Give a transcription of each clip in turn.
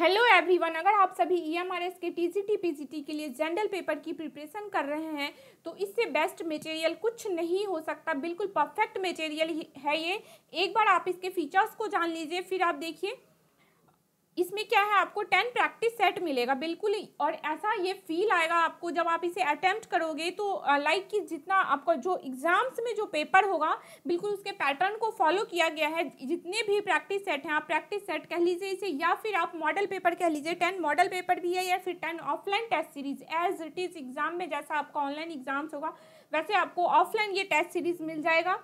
hello everyone अगर आप सभी ईएमआरएस e के टीजीटी पीजीटी के लिए जनरल पेपर की प्रिपरेशन कर रहे हैं तो इससे बेस्ट मटेरियल कुछ नहीं हो सकता बिल्कुल परफेक्ट मटेरियल है ये एक बार आप इसके फीचर्स को जान लीजिए फिर आप देखिए इसमें क्या है आपको टेन प्रैक्टिस सेट मिलेगा बिल्कुल ही और ऐसा ये फील आएगा आपको जब आप इसे अटेम्प्ट करोगे तो लाइक कि जितना आपका जो एग्ज़ाम्स में जो पेपर होगा बिल्कुल उसके पैटर्न को फॉलो किया गया है जितने भी प्रैक्टिस सेट हैं आप प्रैक्टिस सेट कह लीजिए इसे या फिर आप मॉडल पेपर कह लीजिए टेन मॉडल पेपर भी है या फिर ten offline test series as it is exam में जैसा आपका ऑनलाइन एग्ज़ाम्स होगा वैसे आपको ऑफलाइन ये टेस्ट सीरीज़ मिल जाएगा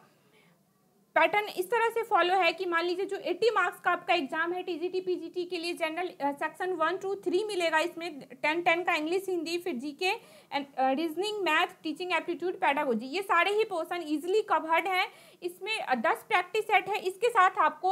पैटर्न इस तरह से फॉलो है कि मान लीजिए जो 80 मार्क्स का आपका एग्जाम है टीजीटी पीजीटी के लिए general section one two three मिलेगा इसमें टेन टेन का इंग्लिश हिंदी फिर GK and reasoning math teaching aptitude pedagogy ये सारे ही पोर्सन ईजिली कवर्ड है इसमें uh, दस प्रैक्टिस सेट है इसके साथ आपको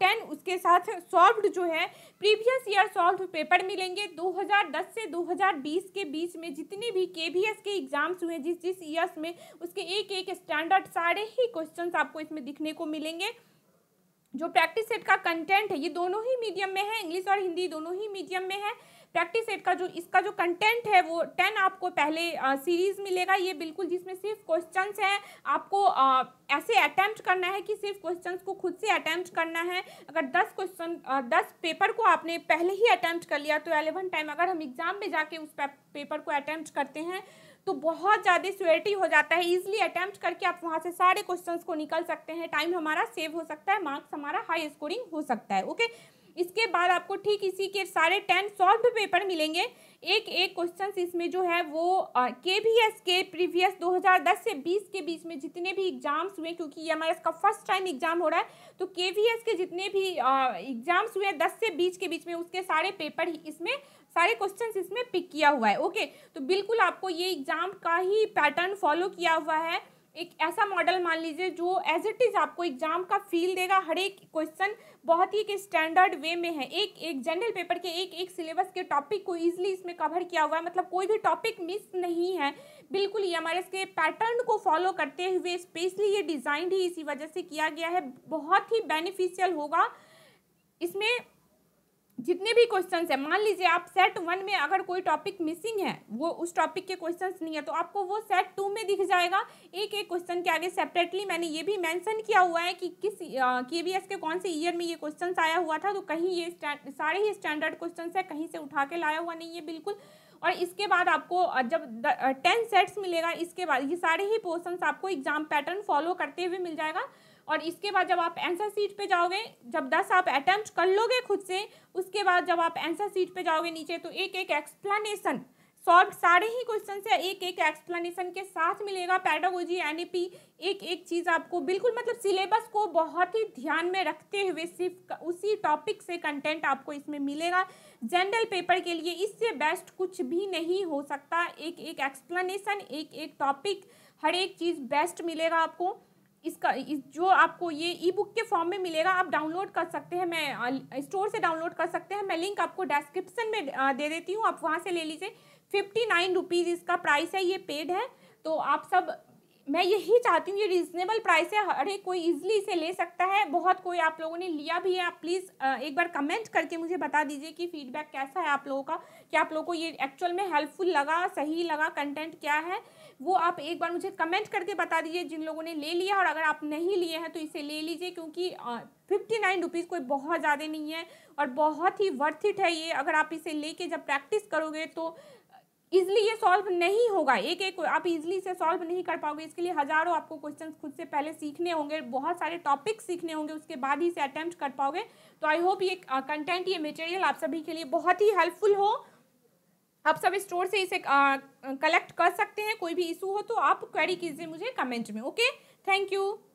टेन uh, उसके साथ सॉल्व्ड जो है प्रीवियस ईयर सॉल्व पेपर मिलेंगे 2010 से 2020 के बीच में जितने भी के के एग्जाम्स हुए जिस जिस ईयर्स में उसके एक एक स्टैंडर्ड सारे ही क्वेश्चंस आपको इसमें दिख सीखने को मिलेंगे जो प्रैक्टिस सेट का कंटेंट है ये दोनों ही मीडियम में है इंग्लिश और हिंदी दोनों ही मीडियम में है प्रैक्टिस सेट का जो इसका जो कंटेंट है वो टेन आपको पहले आ, सीरीज मिलेगा ये बिल्कुल जिसमें सिर्फ क्वेश्चंस हैं आपको आ, ऐसे अटैम्प्ट करना है कि सिर्फ क्वेश्चंस को खुद से अटैम्प्ट करना है अगर दस क्वेश्चन दस पेपर को आपने पहले ही अटैम्प्ट कर लिया तो एलेवन टाइम अगर हम एग्ज़ाम में जाके उस पेपर को अटैम्प्ट करते हैं तो बहुत ज़्यादा स्वेटी हो जाता है ईजिली अटैम्प्ट करके आप वहाँ से सारे क्वेश्चन को निकल सकते हैं टाइम हमारा सेव हो सकता है मार्क्स हमारा हाई स्कोरिंग हो सकता है ओके इसके बाद आपको ठीक इसी के सारे टेन सॉल्व पेपर मिलेंगे एक एक क्वेश्चन इसमें जो है वो के बी एस के प्रीवियस 2010 से 20 के बीच में जितने भी एग्जाम्स हुए क्योंकि ये हमारा इसका फर्स्ट टाइम एग्जाम हो रहा है तो के वी एस के जितने भी एग्जाम्स हुए दस से बीस के बीच में उसके सारे पेपर ही इसमें सारे क्वेश्चंस इसमें पिक किया हुआ है ओके तो बिल्कुल आपको ये एग्जाम का ही पैटर्न फॉलो किया हुआ है एक ऐसा मॉडल मान लीजिए जो एज इट इज़ आपको एग्जाम का फील देगा हर एक क्वेश्चन बहुत ही एक स्टैंडर्ड वे में है एक एक जनरल पेपर के एक एक सिलेबस के टॉपिक को ईजिली इसमें कवर किया हुआ है मतलब कोई भी टॉपिक मिस नहीं है बिल्कुल ही हमारे इसके पैटर्न को फॉलो करते हुए स्पेशली ये डिज़ाइन ही इसी वजह से किया गया है बहुत ही बेनिफिशियल होगा इसमें जितने भी क्वेश्चन है मान लीजिए आप सेट वन में अगर कोई टॉपिक मिसिंग है वो उस टॉपिक के क्वेश्चन नहीं है तो आपको वो सेट टू में दिख जाएगा एक एक क्वेश्चन के आगे सेपरेटली मैंने ये भी मैंसन किया हुआ है कि किस के बी एस के कौन से ईयर में ये क्वेश्चन आया हुआ था तो कहीं ये सारे ही स्टैंडर्ड क्वेश्चन है कहीं से उठा के लाया हुआ नहीं है बिल्कुल और इसके बाद आपको जब टेन सेट्स मिलेगा इसके बाद ये सारे ही पोर्सन आपको एग्जाम पैटर्न फॉलो करते हुए मिल जाएगा और इसके बाद जब आप आंसर सीट पे जाओगे जब दस आप अटैम्प्ट कर लोगे खुद से उसके बाद जब आप आंसर सीट पे जाओगे नीचे तो एक एक एक्सप्लेनेशन सॉल्व सारे ही क्वेश्चन से एक एक एक्सप्लेनेशन के साथ मिलेगा पैडागोजी एन एक एक चीज़ आपको बिल्कुल मतलब सिलेबस को बहुत ही ध्यान में रखते हुए सिर्फ उसी टॉपिक से कंटेंट आपको इसमें मिलेगा जनरल पेपर के लिए इससे बेस्ट कुछ भी नहीं हो सकता एक एक एक्सप्लेनेशन एक एक टॉपिक हर एक चीज़ बेस्ट मिलेगा आपको इसका इस जो आपको ये ई बुक के फॉर्म में मिलेगा आप डाउनलोड कर सकते हैं मैं स्टोर से डाउनलोड कर सकते हैं मैं लिंक आपको डिस्क्रिप्शन में दे देती हूँ आप वहाँ से ले लीजिए फिफ्टी नाइन रुपीज़ इसका प्राइस है ये पेड है तो आप सब मैं यही चाहती हूँ ये रीजनेबल प्राइस है हर एक कोई इजीली इसे ले सकता है बहुत कोई आप लोगों ने लिया भी है आप प्लीज़ एक बार कमेंट करके मुझे बता दीजिए कि फीडबैक कैसा है आप लोगों का कि आप लोगों को ये एक्चुअल में हेल्पफुल लगा सही लगा कंटेंट क्या है वो आप एक बार मुझे कमेंट करके बता दीजिए जिन लोगों ने ले लिया और अगर आप नहीं लिए हैं तो इसे ले लीजिए क्योंकि फिफ्टी नाइन रुपीज़ कोई बहुत ज़्यादा नहीं है और बहुत ही वर्थ इट है ये अगर आप इसे लेके जब प्रैक्टिस करोगे तो इजिली ये सॉल्व नहीं होगा एक एक आप इजिली से सॉल्व नहीं कर पाओगे इसके लिए हजारों आपको क्वेश्चंस खुद से पहले सीखने होंगे बहुत सारे टॉपिक्स सीखने होंगे उसके बाद ही से अटेम्प्ट कर पाओगे तो आई होप ये कंटेंट uh, ये मटेरियल आप सभी के लिए बहुत ही हेल्पफुल हो आप सब स्टोर से इसे कलेक्ट uh, कर सकते हैं कोई भी इशू हो तो आप क्वेरी कीजिए मुझे कमेंट में ओके थैंक यू